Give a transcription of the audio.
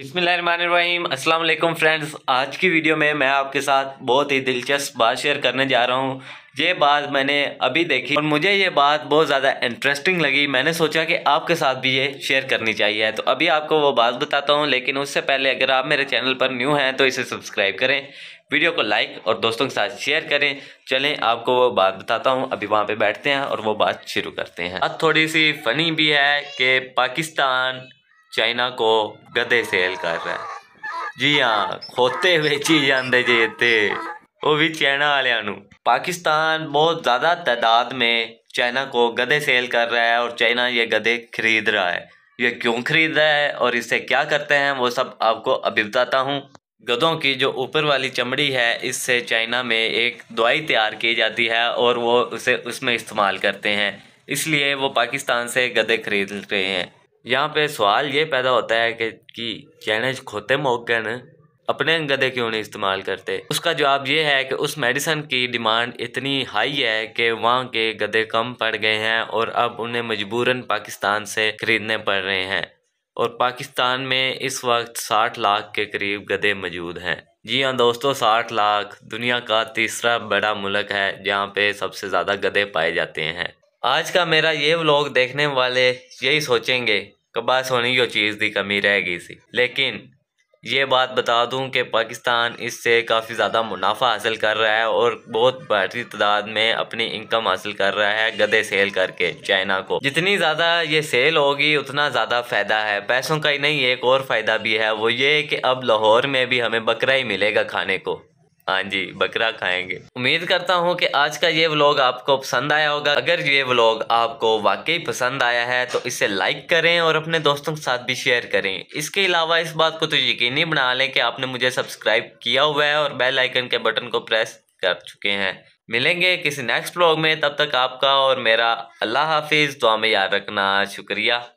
बसमीम असलम फ्रेंड्स आज की वीडियो में मैं आपके साथ बहुत ही दिलचस्प बात शेयर करने जा रहा हूँ ये बात मैंने अभी देखी और मुझे ये बात बहुत ज़्यादा इंटरेस्टिंग लगी मैंने सोचा कि आपके साथ भी ये शेयर करनी चाहिए तो अभी आपको वो बात बताता हूँ लेकिन उससे पहले अगर आप मेरे चैनल पर न्यू हैं तो इसे सब्सक्राइब करें वीडियो को लाइक और दोस्तों के साथ शेयर करें चलें आपको वो बात बताता हूँ अभी वहाँ पर बैठते हैं और वो बात शुरू करते हैं अब थोड़ी सी फ़नी भी है कि पाकिस्तान चाइना को गधे सेल कर रहा है जी हाँ ਵੇਚੀ ਜਾਂਦੇ जाते जी इतने वो भी चाइना ਨੂੰ पाकिस्तान बहुत ज़्यादा तादाद में चाइना को गधे सेल कर रहा है और चाइना ये गधे खरीद रहा है ये क्यों खरीद रहा है और इससे क्या करते हैं वो सब आपको अभी बताता हूँ गधों की जो ऊपर वाली चमड़ी है इससे चाइना में एक दवाई तैयार की जाती है और वो उसे उसमें इस्तेमाल करते हैं इसलिए वो पाकिस्तान से गधे खरीद रहे हैं यहाँ पे सवाल ये पैदा होता है कि कि चैनज खोते न अपने गधे क्यों नहीं इस्तेमाल करते उसका जवाब ये है कि उस मेडिसन की डिमांड इतनी हाई है कि वहाँ के गधे कम पड़ गए हैं और अब उन्हें मजबूरन पाकिस्तान से खरीदने पड़ रहे हैं और पाकिस्तान में इस वक्त साठ लाख के करीब गधे मौजूद हैं जी हाँ दोस्तों साठ लाख दुनिया का तीसरा बड़ा मुल्क है जहाँ पे सबसे ज़्यादा गधे पाए जाते हैं आज का मेरा ये व्लॉग देखने वाले यही सोचेंगे कि बस होनी जो चीज़ की कमी रह गई सी लेकिन ये बात बता दूं कि पाकिस्तान इससे काफ़ी ज़्यादा मुनाफा हासिल कर रहा है और बहुत बड़ी तादाद में अपनी इनकम हासिल कर रहा है गधे सेल करके चाइना को जितनी ज़्यादा ये सेल होगी उतना ज़्यादा फ़ायदा है पैसों का ही नहीं एक और फ़ायदा भी है वो ये कि अब लाहौर में भी हमें बकरा ही मिलेगा खाने को हाँ जी बकरा खाएंगे उम्मीद करता हूँ कि आज का ये व्लॉग आपको पसंद आया होगा अगर ये व्लॉग आपको वाकई पसंद आया है तो इसे लाइक करें और अपने दोस्तों के साथ भी शेयर करें इसके अलावा इस बात को तो यकीनी बना लें कि आपने मुझे सब्सक्राइब किया हुआ है और बेल आइकन के बटन को प्रेस कर चुके हैं मिलेंगे किसी नेक्स्ट व्लॉग में तब तक आपका और मेरा अल्लाह हाफिज़ दुआ में याद रखना शुक्रिया